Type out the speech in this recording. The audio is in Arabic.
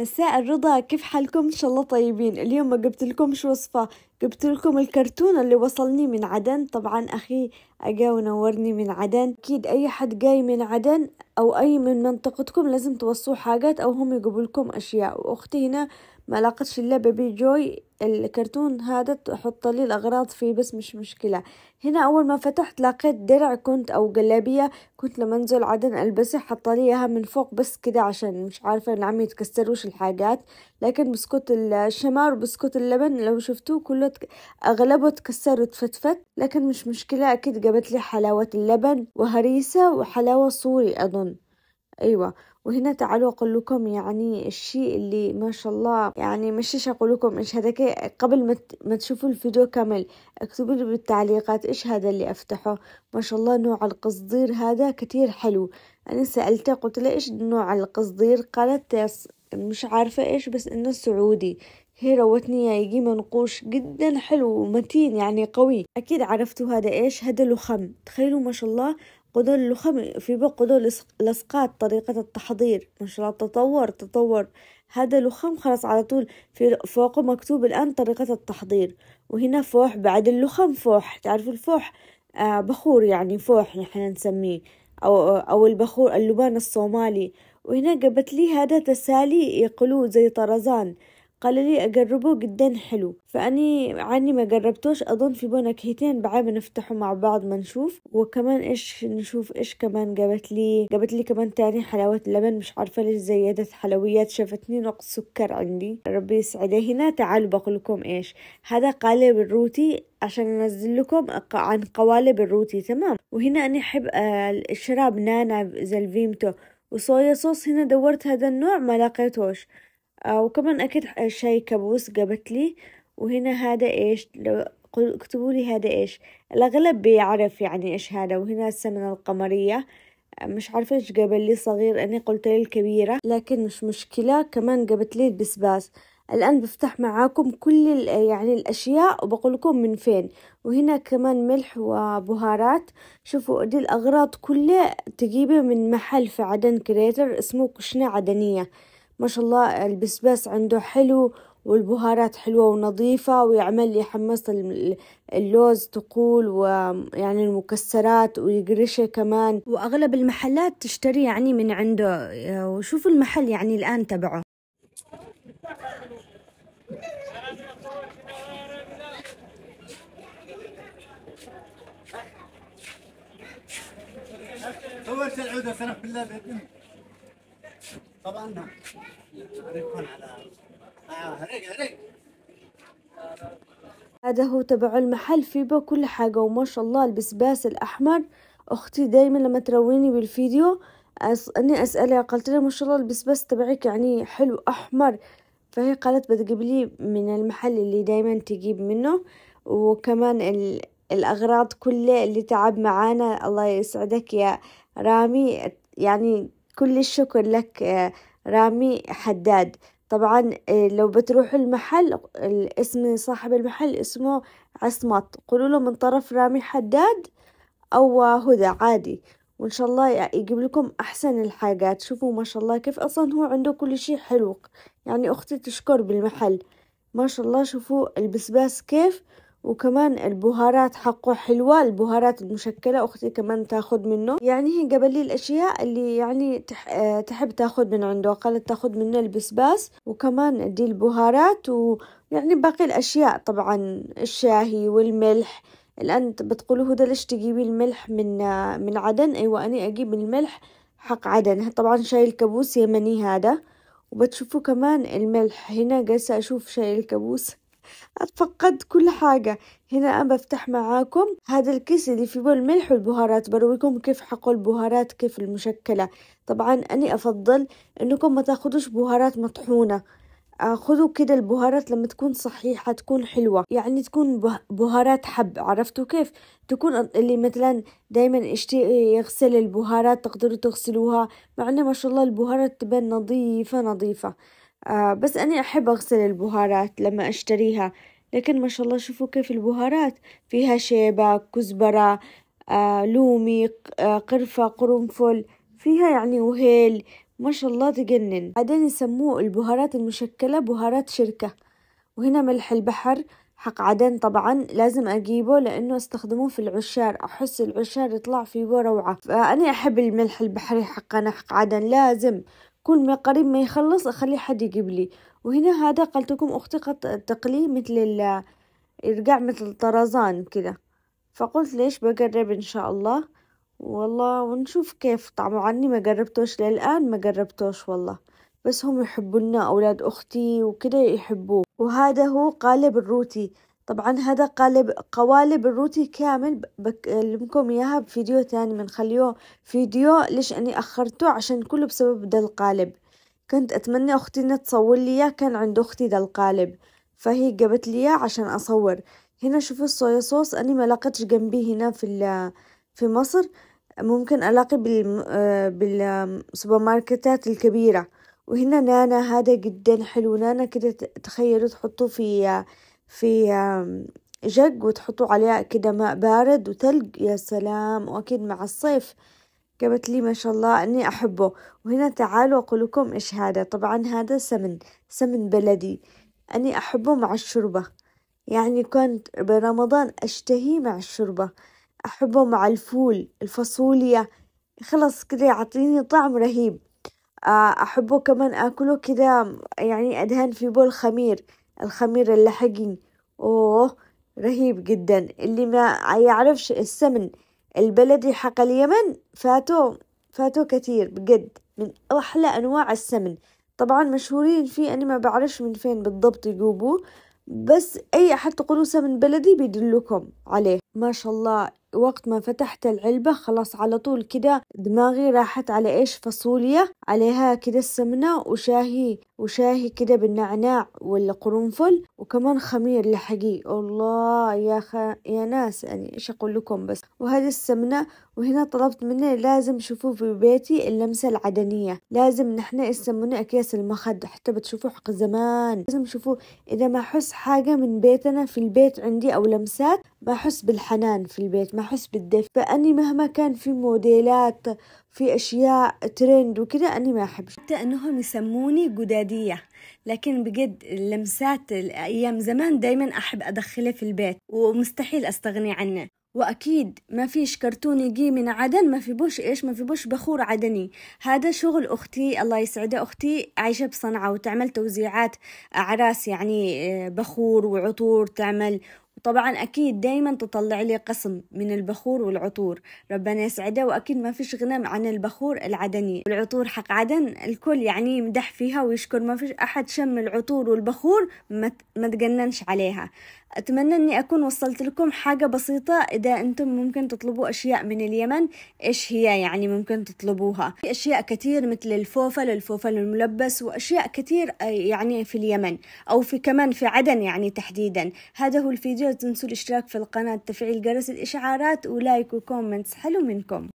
مساء الرضا كيف حالكم ان شاء الله طيبين اليوم جبت لكم وصفه جبت لكم الكرتون اللي وصلني من عدن طبعا أخي أجا ونورني من عدن أكيد أي حد جاي من عدن أو أي من منطقتكم لازم توصوه حاجات أو هم يجيبوا لكم أشياء وأختي هنا ما لاقتش إلا بيبي جوي الكرتون هذا تحط لي الأغراض فيه بس مش مشكلة هنا أول ما فتحت لقيت درع كنت أو جلابية كنت لما أنزل عدن ألبسه حط لي إياها من فوق بس كده عشان مش عارفة العم يتكسروش الحاجات لكن بسكوت الشمار وبسكوت اللبن لو شفتوه كله أغلبه تكسر وتفتفت لكن مش مشكلة أكيد جابت لي حلاوة اللبن وهريسة وحلاوة صوري أظن أيوة وهنا تعالوا أقول لكم يعني الشيء اللي ما شاء الله يعني مشيش أقول لكم إيش هذا قبل ما تشوفوا الفيديو كامل اكتبوا لي بالتعليقات إيش هذا اللي أفتحه ما شاء الله نوع القصدير هذا كتير حلو أنا سألتها قلت لها إيش نوع القصدير قالت مش عارفة إيش بس إنه سعودي هي روتني يجي منقوش جدا حلو ومتين يعني قوي اكيد عرفتوا هذا ايش هذا لخم تخيلوا ما شاء الله قدر اللخم في بق قدر لسقات طريقة التحضير ما شاء الله تطور تطور هذا لخم خلاص على طول في فوقه مكتوب الآن طريقة التحضير وهنا فوح بعد اللخم فوح تعرفوا الفوح آه بخور يعني فوح نحن نسميه أو, أو البخور اللبان الصومالي وهنا جابت لي هذا تسالي يقلوه زي طرزان قال لي أجربه جدا حلو فأني عني ما جربتوش أظن في بو نكهتين بعد نفتحه مع بعض ما نشوف وكمان إيش نشوف إيش كمان جابت لي جابت لي كمان تاني حلاوة لبن مش عارفة ليش زيادت حلويات شافتني نقص سكر عندي ربي يسعده هنا تعالوا بقول لكم إيش هذا قالب الروتي عشان انزل لكم عن قوالب الروتي تمام وهنا انا احب آه، الشراب نانا زلفيمتو وصويا صوص هنا دورت هذا النوع ما لقيتوش آه، وكمان اكيد شاي كابوس جابت لي وهنا هذا ايش اكتبوا لي هذا ايش الاغلب بيعرف يعني ايش هذا وهنا السمنة القمرية آه، مش عارفة ايش جابت لي صغير انا قلت لي الكبيرة لكن مش مشكلة كمان جابت لي البسباس الآن بفتح معاكم كل يعني الأشياء وبقول لكم من فين وهنا كمان ملح وبهارات شوفوا دي الأغراض كلها تجيبها من محل في عدن كريتر اسمه كشنة عدنية ما شاء الله البسباس عنده حلو والبهارات حلوة ونظيفة ويعمل لي حمص اللوز تقول ويعني المكسرات ويقرشه كمان وأغلب المحلات تشتري يعني من عنده وشوفوا المحل يعني الآن تبعه سنة بالله طبعا هنكون نعم. على آه، هريق هذا هو تبع المحل في بو كل حاجة وما شاء الله البسباس الأحمر أختي دايما لما ترويني بالفيديو أس... أني أسألها قلت لها ما شاء الله البسباس تبعك يعني حلو أحمر فهي قالت بتجيب لي من المحل اللي دايما تجيب منه وكمان ال... الأغراض كلها اللي تعب معانا الله يسعدك يا رامي يعني كل الشكر لك آه، رامي حداد طبعا آه، لو بتروحوا المحل اسم صاحب المحل اسمه عصمت قولوا له من طرف رامي حداد أو هدى عادي وإن شاء الله يجيب لكم أحسن الحاجات شوفوا ما شاء الله كيف أصلا هو عنده كل شيء حلو يعني أختي تشكر بالمحل ما شاء الله شوفوا البسباس كيف وكمان البهارات حقه حلوة البهارات المشكلة أختي كمان تاخد منه يعني هي قبل لي الأشياء اللي يعني آه، تحب تاخد من عنده قالت تاخد منه البسباس وكمان دي البهارات ويعني باقي الأشياء طبعا الشاهي والملح الآن بتقولوا هدى ليش تجيبي الملح من آه، من عدن أيوة أنا أجيب الملح حق عدن طبعا شاي الكابوس يمني هذا وبتشوفوا كمان الملح هنا قاسة أشوف شاي الكابوس أتفقد كل حاجة هنا أنا بفتح معاكم هذا الكيس اللي فيه الملح والبهارات برويكم كيف حقوا البهارات كيف المشكلة طبعا أني أفضل أنكم ما تاخدوش بهارات مطحونة خذوا كده البهارات لما تكون صحيحة تكون حلوة يعني تكون بهارات حب عرفتوا كيف تكون اللي مثلا دايما اشتي يغسل البهارات تقدروا تغسلوها مع انه ما شاء الله البهارات تبان نظيفة نظيفة آه بس أنا أحب أغسل البهارات لما أشتريها لكن ما شاء الله شوفوا كيف البهارات فيها شيبة كزبرة آه لومي آه قرفة قرنفل فيها يعني وهيل ما شاء الله تجنن بعدين يسموه البهارات المشكلة بهارات شركة وهنا ملح البحر حق عدن طبعا لازم أجيبه لأنه استخدموه في العشار أحس العشار يطلع فيه روعة فأنا أحب الملح البحري حقنا حق عدن لازم كل ما قريب ما يخلص أخلي حد يجيب لي وهنا هذا قلت لكم أختي قد تقلي مثل ال يرجع مثل طرزان كده فقلت ليش بجرب إن شاء الله والله ونشوف كيف طعمه عني ما جربتوش للآن ما جربتوش والله بس هم يحبونا أولاد أختي وكده يحبوه وهذا هو قالب الروتي طبعا هذا قالب قوالب الروتي كامل بكلمكم اياها بفيديو ثاني بنخليه فيديو ليش اني اخرته عشان كله بسبب ده القالب كنت اتمنى اختي انها تصور لي اياه كان عند اختي ده القالب فهي جابت لي اياه عشان اصور هنا شوفوا الصويا صوص اني ما لقيتش جنبي هنا في في مصر ممكن الاقي بالسوبر ماركتات الكبيره وهنا نانا هذا جدا حلو نانا كده تخيلوا تحطوه في في جق وتحطوا عليها كده ماء بارد وتلج يا سلام وأكيد مع الصيف قالت لي ما شاء الله أني أحبه وهنا تعالوا أقول لكم إيش هذا طبعا هذا سمن سمن بلدي أني أحبه مع الشوربة يعني كنت برمضان أشتهيه مع الشوربة أحبه مع الفول الفاصوليا خلاص كده يعطيني طعم رهيب آه، أحبه كمان أكله كده يعني أدهن في بول خمير الخميرة اللحقي أوه رهيب جدا اللي ما يعرفش السمن البلدي حق اليمن فاتوه فاتوه كثير بجد من أحلى أنواع السمن طبعا مشهورين فيه أنا ما بعرفش من فين بالضبط يجوبوه بس أي أحد تقولوا سمن بلدي بيدلكم عليه ما شاء الله وقت ما فتحت العلبة خلاص على طول كده دماغي راحت على إيش فاصوليا عليها كده السمنة وشاهي وشاهي كده بالنعناع والقرنفل وكمان خمير لحقي الله يا خ... يا ناس يعني إيش أقول لكم بس وهذه السمنة وهنا طلبت مني لازم شوفوا في بيتي اللمسة العدنية لازم نحن يسمونه أكياس المخدة حتى بتشوفوه حق زمان لازم شوفوا إذا ما أحس حاجة من بيتنا في البيت عندي أو لمسات بحس بالحنان في البيت ما أحس بالدفء فأني مهما كان في موديلات في أشياء ترند وكذا أني ما أحب حتى أنهم يسموني جدادية لكن بجد لمسات الأيام زمان دايما أحب أدخله في البيت ومستحيل أستغني عنه واكيد ما فيش كرتون يجي من عدن ما في بوش ايش ما في بوش بخور عدني هذا شغل اختي الله يسعدها اختي عايشه بصنعاء وتعمل توزيعات اعراس يعني آه، بخور وعطور تعمل طبعا أكيد دايما تطلع لي قسم من البخور والعطور ربنا يسعده وأكيد ما فيش غنى عن البخور العدني والعطور حق عدن الكل يعني يمدح فيها ويشكر ما فيش أحد شم العطور والبخور ما تجننش عليها أتمنى أني أكون وصلت لكم حاجة بسيطة إذا أنتم ممكن تطلبوا أشياء من اليمن إيش هي يعني ممكن تطلبوها في أشياء كتير مثل الفوفل الفوفل الملبس وأشياء كتير آه، يعني في اليمن أو في كمان في عدن يعني تحديدا هذا هو الفيديو تنسوا الاشتراك في القناة تفعيل جرس الإشعارات ولايك وكومنتس حلو منكم